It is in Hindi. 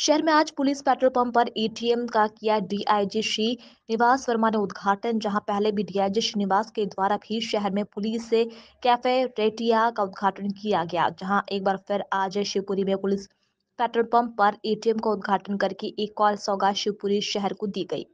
शहर में आज पुलिस पेट्रोल पंप पर एटीएम का किया डीआईजी श्री निवास वर्मा ने उद्घाटन जहां पहले भी डीआईजी श्रीनिवास के द्वारा भी शहर में पुलिस कैफे रेटिया का उद्घाटन किया गया जहां एक बार फिर आज शिवपुरी में पुलिस पेट्रोल पंप पर एटीएम का उद्घाटन करके एक और सौगात शिवपुरी शहर को दी गई